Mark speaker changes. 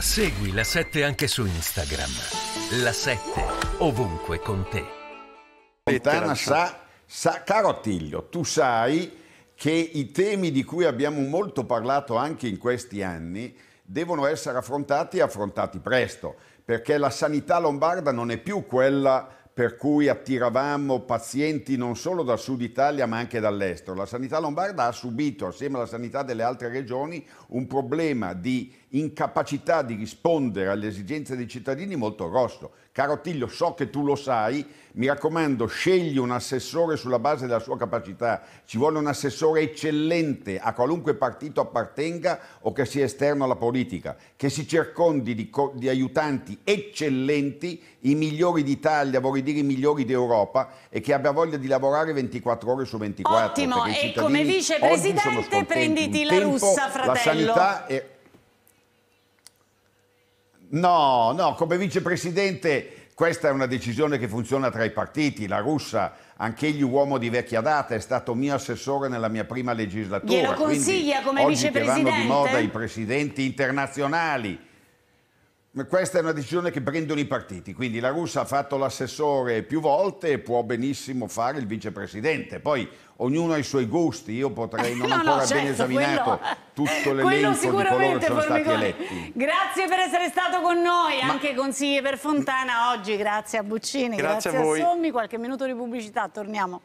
Speaker 1: Segui la 7 anche su Instagram. La 7 ovunque con te.
Speaker 2: Gaetana sa,
Speaker 1: sa, caro Attilio, tu sai che i temi di cui abbiamo molto parlato anche in questi anni devono essere affrontati e affrontati presto, perché la sanità lombarda non è più quella per cui attiravamo pazienti non solo dal sud Italia ma anche dall'estero. La sanità lombarda ha subito, assieme alla sanità delle altre regioni, un problema di incapacità di rispondere alle esigenze dei cittadini molto grosso. Caro Tiglio, so che tu lo sai, mi raccomando, scegli un assessore sulla base della sua capacità. Ci vuole un assessore eccellente a qualunque partito appartenga o che sia esterno alla politica, che si circondi di, di aiutanti eccellenti, i migliori d'Italia, vorrei vuoi dire migliori d'Europa e che abbia voglia di lavorare 24 ore su 24. Ottimo, e come vicepresidente prenditi la tempo, russa, fratello. La sanità è... No, no, come vicepresidente questa è una decisione che funziona tra i partiti, la russa, anch'egli uomo di vecchia data, è stato mio assessore nella mia prima legislatura. Glielo consiglia come vicepresidente? Oggi che vanno di moda i presidenti internazionali, questa è una decisione che prendono i partiti, quindi la Russa ha fatto l'assessore più volte e può benissimo fare il vicepresidente. Poi ognuno ha i suoi gusti, io potrei non no, ancora no, certo, ben esaminato quello, tutto l'elenco di coloro che sono stati eletti. Grazie per essere stato con noi, Ma... anche consigli per Fontana oggi, grazie a Buccini, grazie, grazie a, a Sommi, qualche minuto di pubblicità, torniamo.